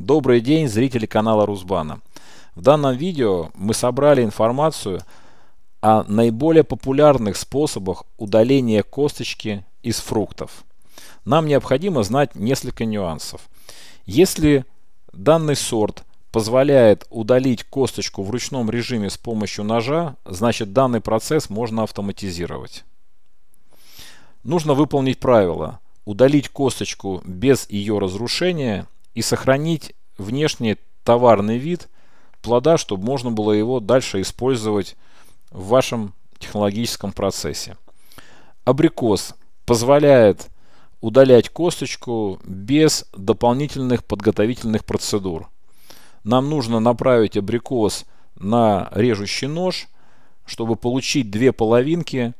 Добрый день, зрители канала Русбана. В данном видео мы собрали информацию о наиболее популярных способах удаления косточки из фруктов. Нам необходимо знать несколько нюансов. Если данный сорт позволяет удалить косточку в ручном режиме с помощью ножа, значит данный процесс можно автоматизировать. Нужно выполнить правило удалить косточку без ее разрушения – и сохранить внешний товарный вид плода, чтобы можно было его дальше использовать в вашем технологическом процессе. Абрикос позволяет удалять косточку без дополнительных подготовительных процедур. Нам нужно направить абрикос на режущий нож, чтобы получить две половинки.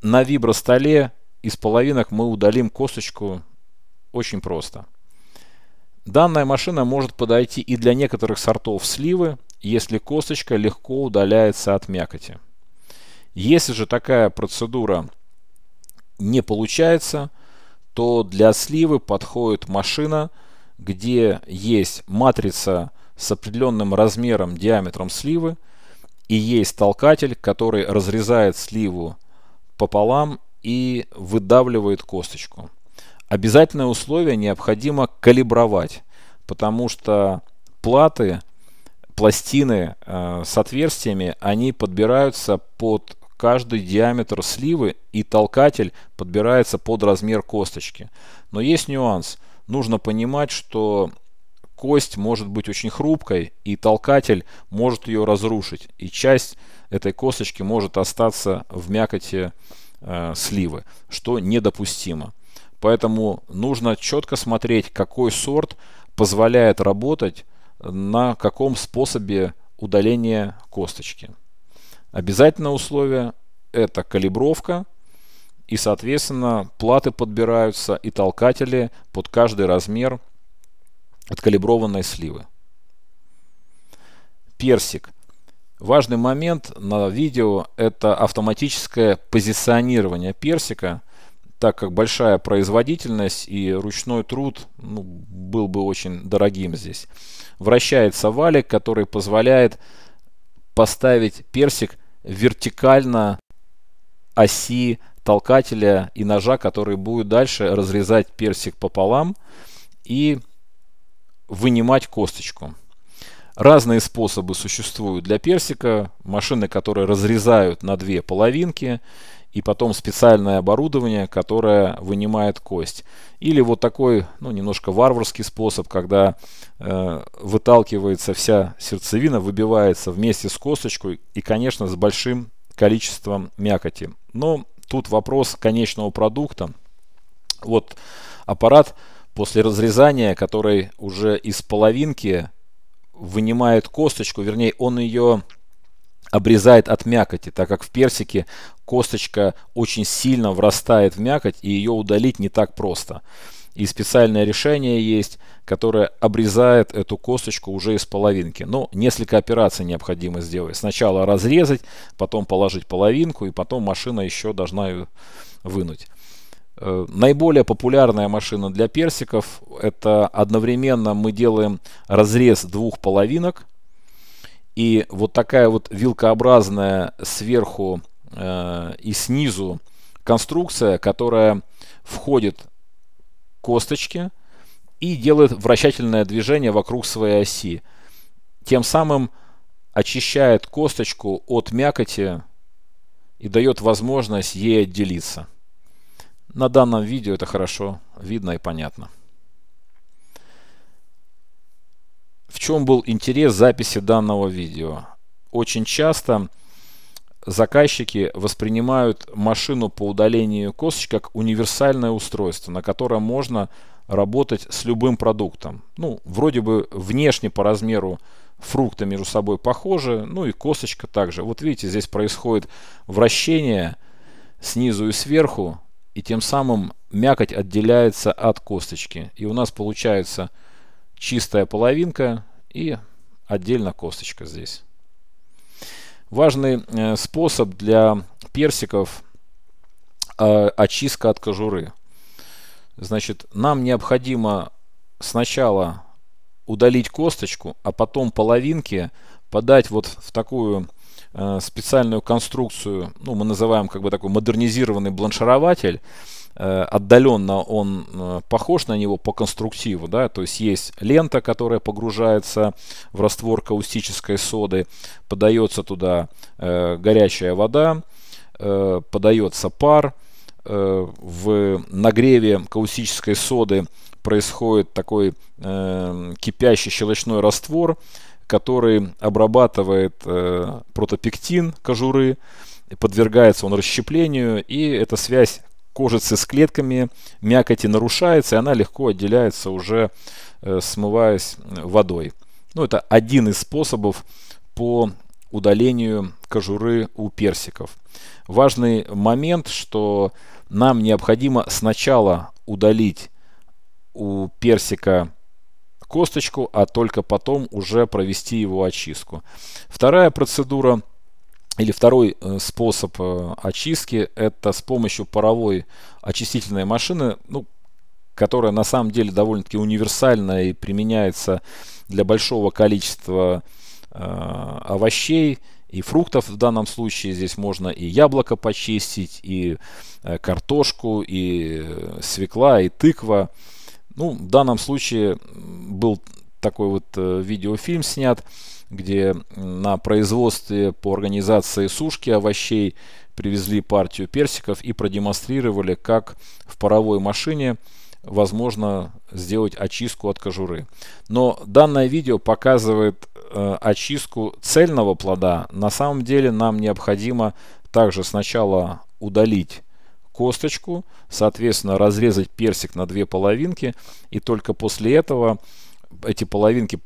На вибростоле из половинок мы удалим косточку очень просто. Данная машина может подойти и для некоторых сортов сливы, если косточка легко удаляется от мякоти. Если же такая процедура не получается, то для сливы подходит машина, где есть матрица с определенным размером, диаметром сливы, и есть толкатель, который разрезает сливу пополам и выдавливает косточку. Обязательное условие необходимо калибровать, потому что платы, пластины э, с отверстиями, они подбираются под каждый диаметр сливы и толкатель подбирается под размер косточки. Но есть нюанс. Нужно понимать, что кость может быть очень хрупкой, и толкатель может ее разрушить. И часть этой косточки может остаться в мякоти э, сливы, что недопустимо. Поэтому нужно четко смотреть, какой сорт позволяет работать на каком способе удаления косточки. Обязательное условие – это калибровка, и, соответственно, платы подбираются и толкатели под каждый размер откалиброванной сливы. Персик. Важный момент на видео – это автоматическое позиционирование персика – так как большая производительность и ручной труд ну, был бы очень дорогим здесь. Вращается валик, который позволяет поставить персик вертикально оси толкателя и ножа, который будет дальше разрезать персик пополам и вынимать косточку. Разные способы существуют для персика. Машины, которые разрезают на две половинки и потом специальное оборудование, которое вынимает кость. Или вот такой, ну, немножко варварский способ, когда э, выталкивается вся сердцевина, выбивается вместе с косточкой и, конечно, с большим количеством мякоти. Но тут вопрос конечного продукта. Вот аппарат после разрезания, который уже из половинки вынимает косточку, вернее, он ее обрезает от мякоти, так как в персике косточка очень сильно врастает в мякоть и ее удалить не так просто. И специальное решение есть, которое обрезает эту косточку уже из половинки. Но ну, несколько операций необходимо сделать. Сначала разрезать, потом положить половинку и потом машина еще должна ее вынуть. Э, наиболее популярная машина для персиков это одновременно мы делаем разрез двух половинок и вот такая вот вилкообразная сверху э, и снизу конструкция, которая входит косточки и делает вращательное движение вокруг своей оси. Тем самым очищает косточку от мякоти и дает возможность ей отделиться. На данном видео это хорошо видно и понятно. В чем был интерес записи данного видео? Очень часто заказчики воспринимают машину по удалению косточек как универсальное устройство, на котором можно работать с любым продуктом. Ну, вроде бы внешне по размеру фрукты между собой похожи, ну и косточка также. Вот видите, здесь происходит вращение снизу и сверху, и тем самым мякоть отделяется от косточки. И у нас получается чистая половинка и отдельно косточка здесь. Важный э, способ для персиков э, очистка от кожуры. Значит, нам необходимо сначала удалить косточку, а потом половинки подать вот в такую э, специальную конструкцию, ну, мы называем как бы такой модернизированный бланшерователь Э, отдаленно он э, похож на него по конструктиву, да, то есть есть лента, которая погружается в раствор каустической соды, подается туда э, горячая вода, подается пар, в нагреве каустической соды происходит такой кипящий щелочной раствор, который обрабатывает протопектин кожуры, подвергается он расщеплению, и эта связь кожицы с клетками, мякоти нарушается, и она легко отделяется уже э, смываясь э, водой. Ну, это один из способов по удалению кожуры у персиков. Важный момент, что нам необходимо сначала удалить у персика косточку, а только потом уже провести его очистку. Вторая процедура – или второй э, способ э, очистки – это с помощью паровой очистительной машины, ну, которая на самом деле довольно-таки универсальна и применяется для большого количества э, овощей и фруктов в данном случае. Здесь можно и яблоко почистить, и э, картошку, и свекла, и тыква. Ну, в данном случае был такой вот видеофильм снят где на производстве по организации сушки овощей привезли партию персиков и продемонстрировали, как в паровой машине возможно сделать очистку от кожуры. Но данное видео показывает э, очистку цельного плода. На самом деле нам необходимо также сначала удалить косточку, соответственно разрезать персик на две половинки и только после этого эти половинки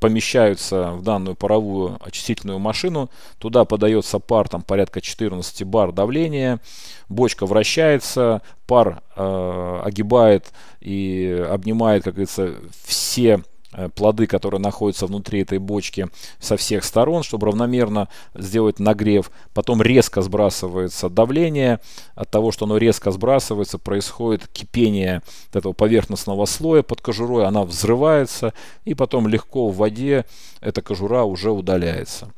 помещаются в данную паровую очистительную машину. Туда подается пар там, порядка 14 бар давления. Бочка вращается, пар э, огибает и обнимает, как говорится, все Э, плоды, которые находятся внутри этой бочки со всех сторон, чтобы равномерно сделать нагрев. Потом резко сбрасывается давление. От того, что оно резко сбрасывается, происходит кипение этого поверхностного слоя под кожурой. Она взрывается и потом легко в воде эта кожура уже удаляется.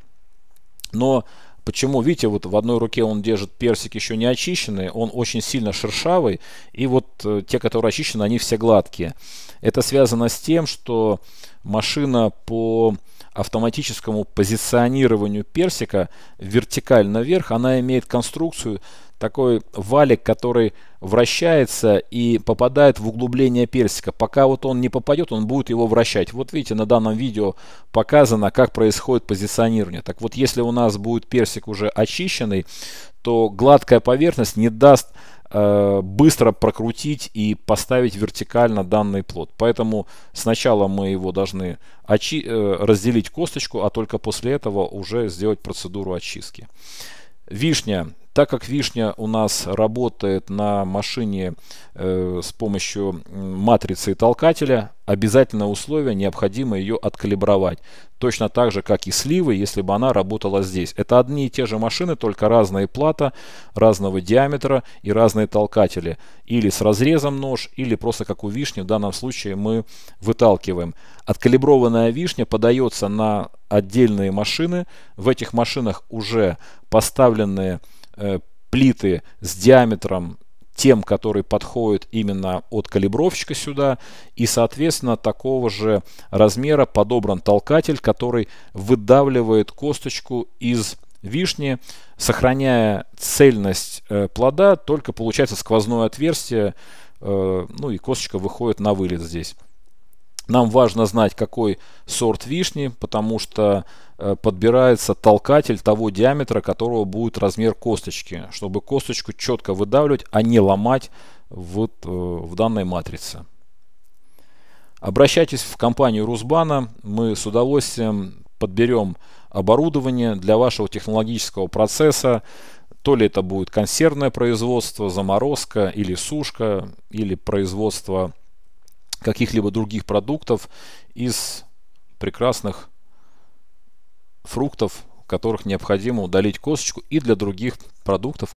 Но Почему? Видите, вот в одной руке он держит персик еще не очищенный, он очень сильно шершавый, и вот э, те, которые очищены, они все гладкие. Это связано с тем, что машина по автоматическому позиционированию персика вертикально вверх, она имеет конструкцию такой валик, который вращается и попадает в углубление персика. Пока вот он не попадет, он будет его вращать. Вот видите, на данном видео показано, как происходит позиционирование. Так вот, если у нас будет персик уже очищенный, то гладкая поверхность не даст э, быстро прокрутить и поставить вертикально данный плод. Поэтому сначала мы его должны очи э, разделить косточку, а только после этого уже сделать процедуру очистки. Вишня так как вишня у нас работает на машине э, с помощью матрицы и толкателя, обязательное условие необходимо ее откалибровать. Точно так же, как и сливы, если бы она работала здесь. Это одни и те же машины, только разная плата, разного диаметра и разные толкатели. Или с разрезом нож, или просто как у вишни, в данном случае мы выталкиваем. Откалиброванная вишня подается на отдельные машины. В этих машинах уже поставленные Э, плиты с диаметром тем, который подходит именно от калибровщика сюда. И, соответственно, такого же размера подобран толкатель, который выдавливает косточку из вишни, сохраняя цельность э, плода, только получается сквозное отверстие, э, ну и косточка выходит на вылет здесь. Нам важно знать, какой сорт вишни, потому что э, подбирается толкатель того диаметра, которого будет размер косточки, чтобы косточку четко выдавливать, а не ломать вот э, в данной матрице. Обращайтесь в компанию Русбана, мы с удовольствием подберем оборудование для вашего технологического процесса, то ли это будет консервное производство, заморозка или сушка, или производство каких-либо других продуктов из прекрасных фруктов, которых необходимо удалить косточку и для других продуктов,